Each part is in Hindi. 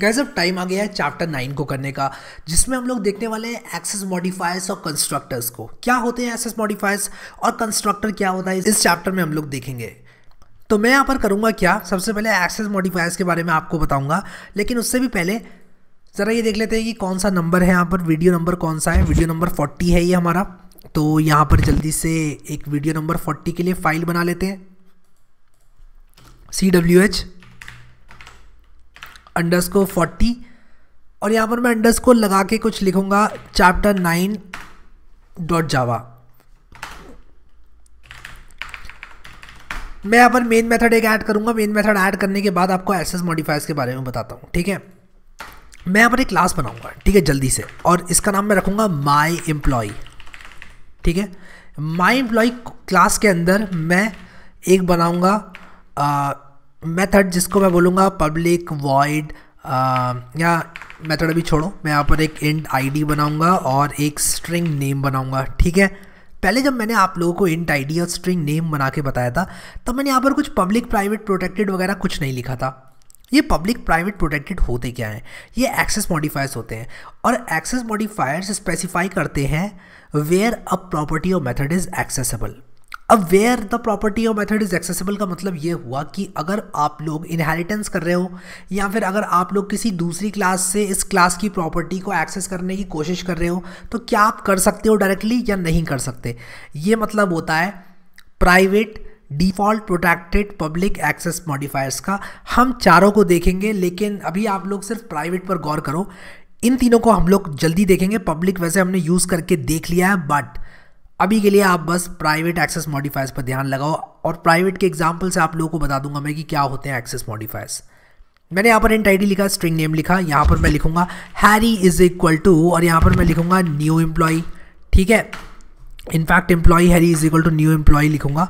गैस अब टाइम आ गया है चैप्टर नाइन को करने का जिसमें हम लोग देखने वाले हैं एक्सेस मॉडिफायर्स और कंस्ट्रक्टर्स को क्या होते हैं एक्सेस मॉडिफायर्स और कंस्ट्रक्टर क्या होता है इस चैप्टर में हम लोग देखेंगे तो मैं यहाँ पर करूँगा क्या सबसे पहले एक्सेस मॉडिफायर्स के बारे में आपको बताऊँगा लेकिन उससे भी पहले ज़रा ये देख लेते हैं कि कौन सा नंबर है यहाँ पर वीडियो नंबर कौन सा है वीडियो नंबर फोर्टी है ये हमारा तो यहाँ पर जल्दी से एक वीडियो नंबर फोर्टी के लिए फाइल बना लेते हैं C W H underscore forty और यहाँ पर मैं अंडरस्कोर लगा के कुछ लिखूँगा चैप्टर नाइन डॉट जावा मैं यहाँ पर मेन मेथड एक ऐड करूँगा मेन मेथड ऐड करने के बाद आपको एसेस मॉडिफाइज के बारे में बताता हूँ ठीक है मैं यहाँ पर एक क्लास बनाऊँगा ठीक है जल्दी से और इसका नाम मैं रखूँगा माई एम्प्लॉय ठीक है माई एम्प्लॉय क्लास के अंदर मैं एक बनाऊँगा मेथड जिसको मैं बोलूँगा पब्लिक वॉइड या मेथड अभी छोड़ो मैं यहाँ पर एक इंट आईडी बनाऊँगा और एक स्ट्रिंग नेम बनाऊँगा ठीक है पहले जब मैंने आप लोगों को इंट आईडी और स्ट्रिंग नेम बना के बताया था तब मैंने यहाँ पर कुछ पब्लिक प्राइवेट प्रोटेक्टेड वगैरह कुछ नहीं लिखा था ये पब्लिक प्राइवेट प्रोटेक्टेड होते क्या हैं ये एक्सेस मॉडिफायर्स होते हैं और एक्सेस मॉडिफायर्स स्पेसिफाई करते हैं where a property or method is accessible अब where the property or method is accessible का मतलब ये हुआ कि अगर आप लोग इनहेरिटेंस कर रहे हो या फिर अगर आप लोग किसी दूसरी क्लास से इस क्लास की प्रॉपर्टी को एक्सेस करने की कोशिश कर रहे हो तो क्या आप कर सकते हो डायरेक्टली या नहीं कर सकते ये मतलब होता है private default protected public access modifiers का हम चारों को देखेंगे लेकिन अभी आप लोग सिर्फ प्राइवेट पर गौर करो इन तीनों को हम लोग जल्दी देखेंगे पब्लिक वैसे हमने यूज़ करके देख लिया है बट अभी के लिए आप बस प्राइवेट एक्सेस मॉडिफायर्स पर ध्यान लगाओ और प्राइवेट के एग्जाम्पल से आप लोगों को बता दूंगा मैं कि क्या होते हैं एक्सेस मॉडिफायर्स मैंने यहाँ पर इंट आई लिखा स्ट्रिंग नेम लिखा यहाँ पर मैं लिखूंगा हैरी इज इक्वल टू और यहाँ पर मैं लिखूंगा न्यू एम्प्लॉय ठीक है in fact employee Harry is equal to new employee लिखूंगा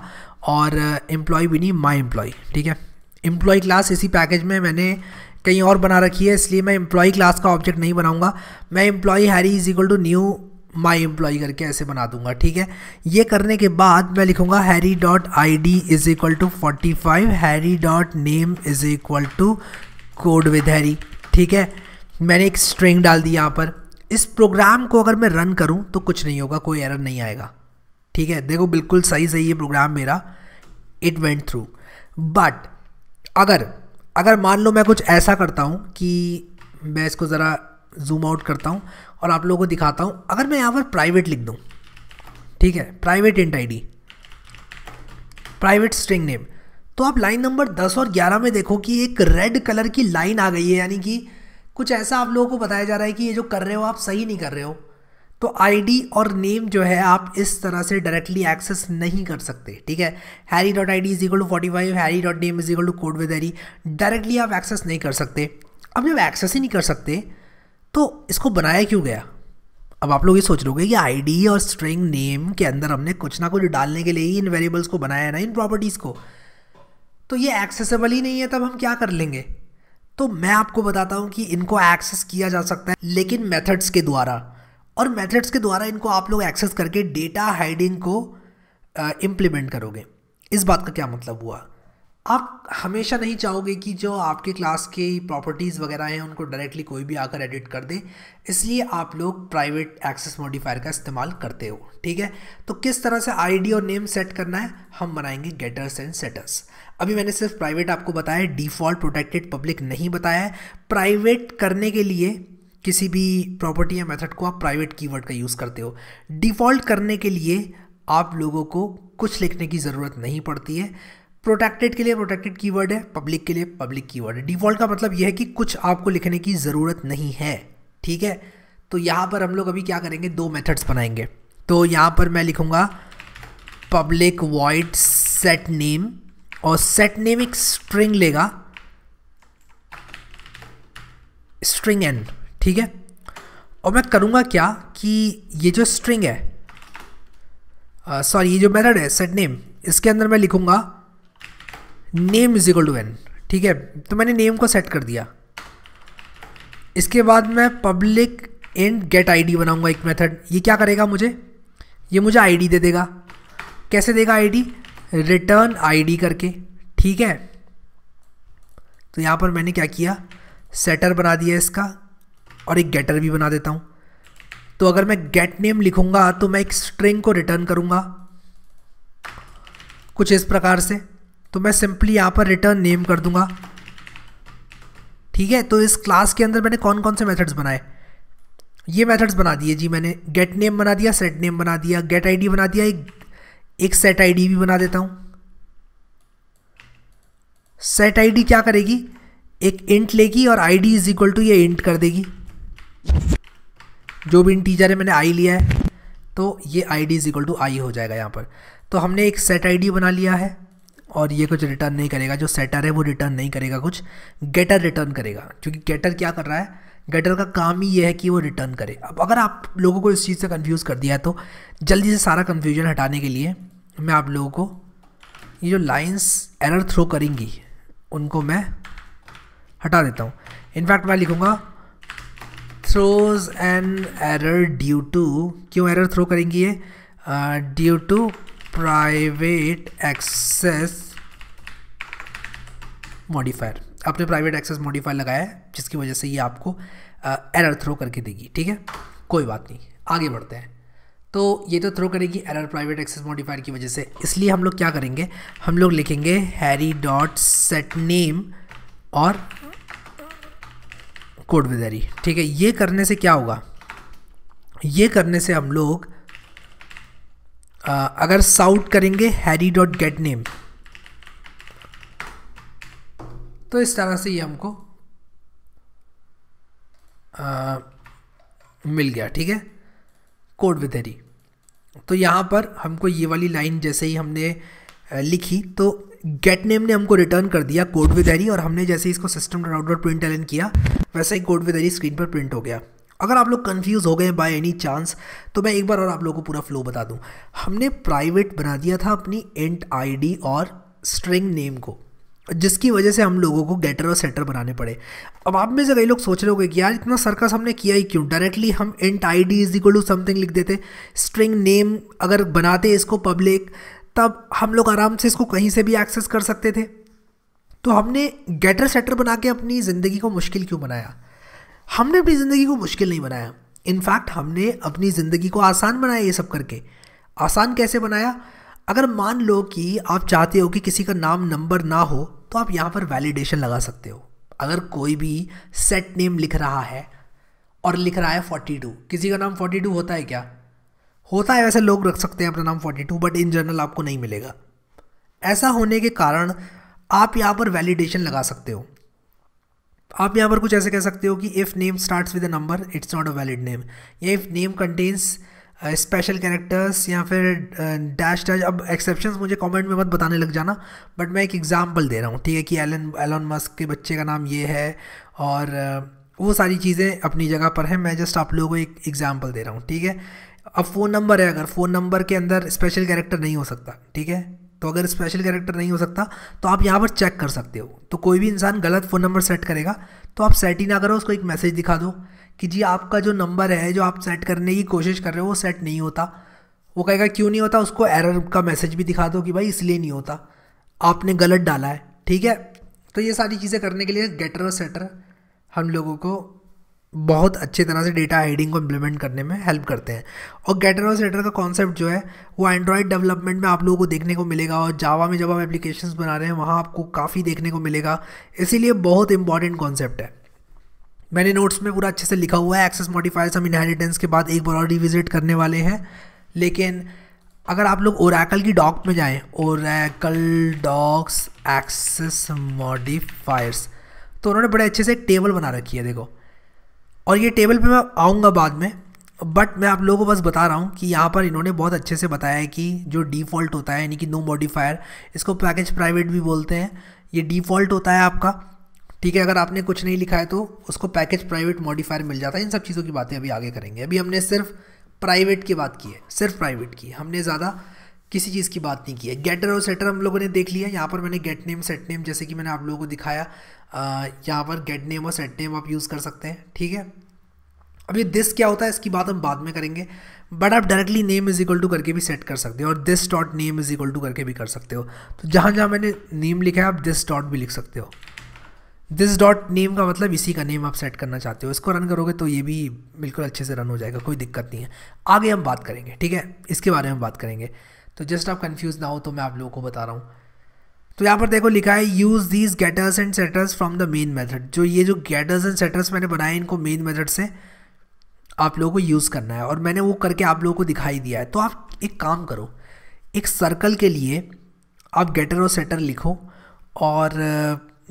और एम्प्लॉय uh, भी नहीं माई एम्प्लॉय ठीक है एम्प्लॉय क्लास इसी पैकेज में मैंने कहीं और बना रखी है इसलिए मैं एम्प्लॉय क्लास का ऑब्जेक्ट नहीं बनाऊंगा मैं employee Harry is equal to new my employee करके ऐसे बना दूंगा ठीक है ये करने के बाद मैं लिखूंगा Harry dot I D is equal to forty five Harry dot name is equal to code with Harry ठीक है मैंने एक स्ट्रिंग डाल दी यहाँ पर इस प्रोग्राम को अगर मैं रन करूँ तो कुछ नहीं होगा कोई एरर नहीं आएगा ठीक है देखो बिल्कुल सही सही है प्रोग्राम मेरा इट वेंट थ्रू बट अगर अगर मान लो मैं कुछ ऐसा करता हूँ कि मैं इसको ज़रा जूम आउट करता हूँ और आप लोगों को दिखाता हूँ अगर मैं यहाँ पर प्राइवेट लिख दूँ ठीक है private int I D private string name तो आप लाइन नंबर 10 और 11 में देखो कि एक रेड कलर की लाइन आ गई है यानी कि कुछ ऐसा आप लोगों को बताया जा रहा है कि ये जो कर रहे हो आप सही नहीं कर रहे हो तो आईडी और नेम जो है आप इस तरह से डायरेक्टली एक्सेस नहीं कर सकते ठीक है Harry dot I D is equal to forty five Harry dot name is equal to code with Harry directly आप एक्सेस नहीं कर सकते अब जब एक्सेस ही नहीं कर सकते तो इसको बनाया क्यों गया अब आप लोग ये सोच रहे कि आईडी और स्ट्रिंग नेम के अंदर हमने कुछ ना कुछ डालने के लिए ही इन वेरिएबल्स को बनाया है ना इन प्रॉपर्टीज़ को तो ये एक्सेसिबल ही नहीं है तब हम क्या कर लेंगे तो मैं आपको बताता हूँ कि इनको एक्सेस किया जा सकता है लेकिन मेथड्स के द्वारा और मेथड्स के द्वारा इनको आप लोग एक्सेस करके डेटा हाइडिंग को इम्प्लीमेंट करोगे इस बात का क्या मतलब हुआ आप हमेशा नहीं चाहोगे कि जो आपके क्लास के प्रॉपर्टीज़ वगैरह हैं उनको डायरेक्टली कोई भी आकर एडिट कर दे इसलिए आप लोग प्राइवेट एक्सेस मॉडिफायर का इस्तेमाल करते हो ठीक है तो किस तरह से आईडी और नेम सेट करना है हम बनाएंगे गेटर्स एंड सेटर्स अभी मैंने सिर्फ प्राइवेट आपको बताया डिफ़ॉल्ट प्रोटेक्टेड पब्लिक नहीं बताया प्राइवेट करने के लिए किसी भी प्रॉपर्टी या मेथड को आप प्राइवेट कीवर्ड का यूज़ करते हो डिफ़ॉल्ट करने के लिए आप लोगों को कुछ लिखने की ज़रूरत नहीं पड़ती है प्रोटेक्टेड के लिए प्रोटेक्टेड कीवर्ड है पब्लिक के लिए पब्लिक कीवर्ड है डिफॉल्ट का मतलब यह है कि कुछ आपको लिखने की ज़रूरत नहीं है ठीक है तो यहाँ पर हम लोग अभी क्या करेंगे दो मेथड्स बनाएंगे तो यहाँ पर मैं लिखूँगा पब्लिक वॉइड सेट नेम और सेट नेम एक स्ट्रिंग लेगा स्ट्रिंग एन ठीक है और मैं करूँगा क्या कि ये जो स्ट्रिंग है सॉरी ये जो मेथड है सेट नेम इसके अंदर मैं लिखूँगा name is equal to n ठीक है तो मैंने नेम को सेट कर दिया इसके बाद मैं पब्लिक एंड गेट आईडी बनाऊंगा एक मेथड ये क्या करेगा मुझे ये मुझे आईडी दे देगा कैसे देगा आईडी रिटर्न आईडी करके ठीक है तो यहाँ पर मैंने क्या किया सेटर बना दिया इसका और एक गेटर भी बना देता हूँ तो अगर मैं गेट नेम लिखूँगा तो मैं एक स्ट्रिंग को रिटर्न करूँगा कुछ इस प्रकार से तो मैं सिंपली यहाँ पर रिटर्न नेम कर दूंगा ठीक है तो इस क्लास के अंदर मैंने कौन कौन से मेथड्स बनाए ये मेथड्स बना दिए जी मैंने गेट नेम बना दिया सेट नेम बना दिया गेट आईडी बना दिया एक एक सेट आईडी भी बना देता हूँ सेट आईडी क्या करेगी एक इंट लेगी और आईडी इज इक्वल टू ये इंट कर देगी जो भी इंटीजर है मैंने आई लिया है तो ये ID is equal to I हो जाएगा यहाँ पर तो हमने एक सेट आईडी बना लिया है और ये कुछ रिटर्न नहीं करेगा जो सेटर है वो रिटर्न नहीं करेगा कुछ गेटर रिटर्न करेगा क्योंकि गेटर क्या कर रहा है गेटर का काम ही ये है कि वो रिटर्न करे अब अगर आप लोगों को इस चीज़ से कन्फ्यूज़ कर दिया है तो जल्दी से सारा कन्फ्यूजन हटाने के लिए मैं आप लोगों को ये जो लाइन्स एरर थ्रो करेंगी उनको मैं हटा देता हूँ इनफैक्ट मैं लिखूँगा throws an error due to क्यों एरर थ्रो करेंगी ये due uh, to private access modifier आपने प्राइवेट एक्सेस मॉडिफायर लगाया है जिसकी वजह से ये आपको एरर थ्रो करके देगी ठीक है कोई बात नहीं आगे बढ़ते हैं तो ये तो थ्रो करेगी एरर प्राइवेट एक्सेस मॉडिफायर की वजह से इसलिए हम लोग क्या करेंगे हम लोग लिखेंगे हैरी डॉट सेट नेम और कोड विद ठीक है ये करने से क्या होगा ये करने से हम लोग आ, अगर साउट करेंगे हैरी डॉट गेट नेम तो इस तरह से ये हमको आ, मिल गया ठीक है कोड विद हैरी तो यहाँ पर हमको ये वाली लाइन जैसे ही हमने लिखी तो गेट नेम ने हमको रिटर्न कर दिया कोड विद हैरी और हमने जैसे इसको system dot out dot print किया वैसे ही कोड विद हैरी स्क्रीन पर प्रिंट हो गया अगर आप लोग कंफ्यूज हो गए बाय एनी चांस तो मैं एक बार और आप लोगों को पूरा फ्लो बता दूं हमने प्राइवेट बना दिया था अपनी एंट आईडी और स्ट्रिंग नेम को जिसकी वजह से हम लोगों को गेटर और सेटर बनाने पड़े अब आप में से कई लोग सोच रहे होंगे कि यार इतना सर्कस हमने किया ही क्यों डायरेक्टली हम int I D is equal to something लिख देते स्ट्रिंग नेम अगर बनाते इसको पब्लिक तब हम लोग आराम से इसको कहीं से भी एक्सेस कर सकते थे तो हमने गेटर सेटर बना के अपनी ज़िंदगी को मुश्किल क्यों बनाया हमने अपनी ज़िंदगी को मुश्किल नहीं बनाया इनफैक्ट हमने अपनी ज़िंदगी को आसान बनाया ये सब करके आसान कैसे बनाया अगर मान लो कि आप चाहते हो कि किसी का नाम नंबर ना हो तो आप यहाँ पर वैलिडेशन लगा सकते हो अगर कोई भी सेट नेम लिख रहा है और लिख रहा है फोर्टी टू किसी का नाम फोर्टी टू होता है क्या होता है वैसे लोग रख सकते हैं अपना नाम forty two but in general आपको नहीं मिलेगा ऐसा होने के कारण आप यहाँ पर वैलिडेशन लगा सकते हो आप यहाँ पर कुछ ऐसे कह सकते हो कि if name starts with a number it's not a valid name या if name contains special characters या फिर डैश uh, डैश अब एक्सेप्शन मुझे कमेंट में मत बताने लग जाना बट मैं एक एग्जांपल दे रहा हूँ ठीक है कि एलन एलन मस्क के बच्चे का नाम ये है और uh, वो सारी चीज़ें अपनी जगह पर हैं मैं जस्ट आप लोगों को एक एग्जाम्पल दे रहा हूँ ठीक है अब फ़ोन नंबर है अगर फ़ोन नंबर के अंदर स्पेशल कैरेक्टर नहीं हो सकता ठीक है तो अगर स्पेशल कैरेक्टर नहीं हो सकता तो आप यहाँ पर चेक कर सकते हो तो कोई भी इंसान गलत फ़ोन नंबर सेट करेगा तो आप सेट ही ना करो उसको एक मैसेज दिखा दो कि जी आपका जो नंबर है जो आप सेट करने की कोशिश कर रहे हो वो सेट नहीं होता वो कहेगा क्यों नहीं होता उसको एरर का मैसेज भी दिखा दो कि भाई इसलिए नहीं होता आपने गलत डाला है ठीक है तो ये सारी चीज़ें करने के लिए गेटर और सेटर हम लोगों को बहुत अच्छे तरह से डेटा हाइडिंग को इम्प्लीमेंट करने में हेल्प करते हैं और गेटर और सेटर का कॉन्सेप्ट जो है वो एंड्रॉयड डेवलपमेंट में आप लोगों को देखने को मिलेगा और जावा में जब आप एप्लीकेशंस बना रहे हैं वहाँ आपको काफ़ी देखने को मिलेगा इसीलिए बहुत इंपॉर्टेंट कॉन्सेप्ट है मैंने नोट्स में पूरा अच्छे से लिखा हुआ है एक्सेस मॉडिफायर्स हम इनहेरिटेंस के बाद एक बार और रिविजिट करने वाले हैं लेकिन अगर आप लोग ओरैकल की डॉक में जाएँ ओरैकल डॉक्स एक्सेस मॉडिफायर्स तो उन्होंने बड़े अच्छे से एक टेबल बना रखी है देखो और ये टेबल पे मैं आऊँगा बाद में बट मैं आप लोगों को बस बता रहा हूँ कि यहाँ पर इन्होंने बहुत अच्छे से बताया है कि जो डिफ़ॉल्ट होता है यानी कि नो मॉडिफायर इसको पैकेज प्राइवेट भी बोलते हैं ये डिफ़ॉल्ट होता है आपका ठीक है अगर आपने कुछ नहीं लिखा है तो उसको पैकेज प्राइवेट मॉडिफायर मिल जाता है इन सब चीज़ों की बातें अभी आगे करेंगे अभी हमने सिर्फ प्राइवेट की बात की है सिर्फ प्राइवेट की हमने ज़्यादा किसी चीज़ की बात नहीं की है गेटर और सेटर हम लोगों ने देख लिया यहाँ पर मैंने गेट नेम सेट नेम जैसे कि मैंने आप लोगों को दिखाया यहाँ पर गेट नेम और सेट नेम आप यूज़ कर सकते हैं ठीक है अब ये दिस क्या होता है इसकी बात हम बाद में करेंगे बट आप directly name is equal to करके भी सेट कर सकते हो और this dot name is equal to करके भी कर सकते हो तो जहाँ जहाँ मैंने नेम लिखा है आप दिस डॉट भी लिख सकते हो दिस डॉट नेम का मतलब इसी का नेम आप सेट करना चाहते हो इसको रन करोगे तो ये भी बिल्कुल अच्छे से रन हो जाएगा कोई दिक्कत नहीं है आगे हम बात करेंगे ठीक है इसके बारे में हम बात करेंगे तो जस्ट आप कन्फ्यूज ना हो तो मैं आप लोगों को बता रहा हूँ तो यहाँ पर देखो लिखा है use these getters and setters from the main method जो ये जो गेटर्स एंड सेटर्स मैंने बनाए इनको मेन मेथड से आप लोगों को यूज़ करना है और मैंने वो करके आप लोगों को दिखाई दिया है तो आप एक काम करो एक सर्कल के लिए आप गेटर और सेटर लिखो और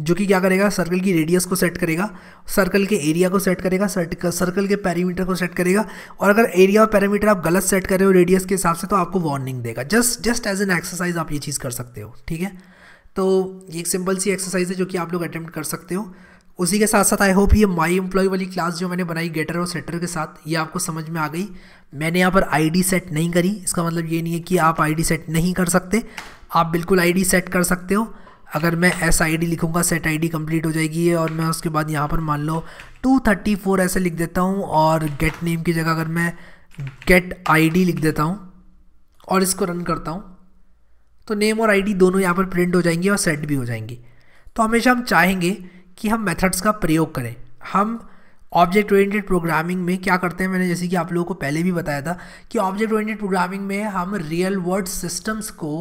जो कि क्या करेगा सर्कल की रेडियस को सेट करेगा सर्कल के एरिया को सेट करेगा सर्कल के पैरामीटर को सेट करेगा और अगर एरिया और पैरामीटर आप गलत सेट कर रहे हो रेडियस के हिसाब से तो आपको वार्निंग देगा just just as an exercise आप ये चीज़ कर सकते हो ठीक है तो एक सिंपल सी एक्सरसाइज है जो कि आप लोग अटैम्प्ट कर सकते हो उसी के साथ साथ आई होप ये माई एम्प्लॉय वाली क्लास जो मैंने बनाई गेटर और सेटर के साथ ये आपको समझ में आ गई मैंने यहाँ पर आईडी सेट नहीं करी इसका मतलब ये नहीं है कि आप आईडी सेट नहीं कर सकते आप बिल्कुल आईडी सेट कर सकते हो अगर मैं एस आई डी लिखूँगा सेट आई डी कम्प्लीट हो जाएगी है और मैं उसके बाद यहाँ पर मान लो 234 ऐसे लिख देता हूँ और गेट नेम की जगह अगर मैं गेट आई डी लिख देता हूँ और इसको रन करता हूँ तो नेम और डी दोनों यहाँ पर प्रिंट हो जाएंगी और सेट भी हो जाएंगी तो हमेशा हम चाहेंगे कि हम मेथड्स का प्रयोग करें हम ऑब्जेक्ट ओरिएंटेड प्रोग्रामिंग में क्या करते हैं मैंने जैसे कि आप लोगों को पहले भी बताया था कि ऑब्जेक्ट ओरिएंटेड प्रोग्रामिंग में हम रियल वर्ड सिस्टम्स को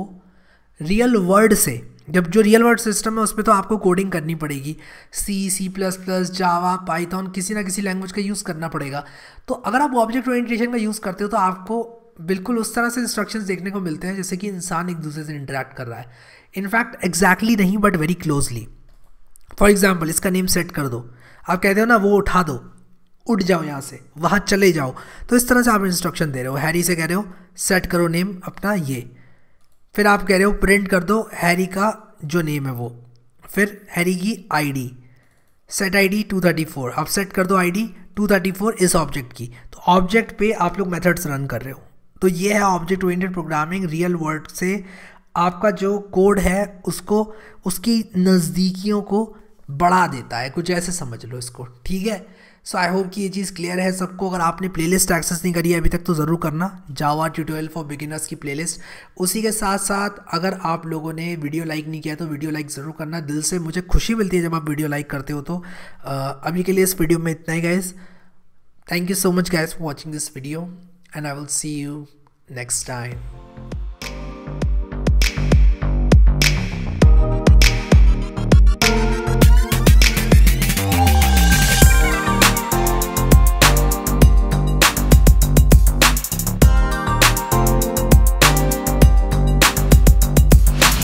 रियल वर्ड से जब जो रियल वर्ल्ड सिस्टम है उस पर तो आपको कोडिंग करनी पड़ेगी C C plus plus Java Python किसी ना किसी लैंग्वेज का यूज़ करना पड़ेगा तो अगर आप ऑब्जेक्ट ओरिएंटेशन का यूज़ करते हो तो आपको बिल्कुल उस तरह से इंस्ट्रक्शंस देखने को मिलते हैं जैसे कि इंसान एक दूसरे से इंटरेक्ट कर रहा है इनफैक्ट एग्जैक्टली exactly नहीं but very closely for example इसका नेम सेट कर दो आप कहते हो ना वो उठा दो उठ जाओ यहाँ से वहाँ चले जाओ तो इस तरह से आप इंस्ट्रक्शन दे रहे हो हैरी से कह रहे हो सेट करो नेम अपना ये फिर आप कह रहे हो प्रिंट कर दो हैरी का जो नेम है वो फिर हैरी की आईडी सेट आईडी 234 आप सेट कर दो आईडी 234 इस ऑब्जेक्ट की तो ऑब्जेक्ट पे आप लोग मेथड्स रन कर रहे हो तो ये है object oriented programming real world से आपका जो कोड है उसको उसकी नज़दीकियों को बढ़ा देता है कुछ ऐसे समझ लो इसको ठीक है सो आई होप कि ये चीज़ क्लियर है सबको अगर आपने प्लेलिस्ट एक्सेस नहीं करी है अभी तक तो ज़रूर करना जावा ट्यूटोरियल फॉर बिगिनर्स की प्लेलिस्ट उसी के साथ साथ अगर आप लोगों ने वीडियो लाइक नहीं किया तो वीडियो लाइक ज़रूर करना दिल से मुझे खुशी मिलती है जब आप वीडियो लाइक करते हो तो अभी के लिए इस वीडियो में इतना ही guys thank you so much guys for watching this video and I will see you next time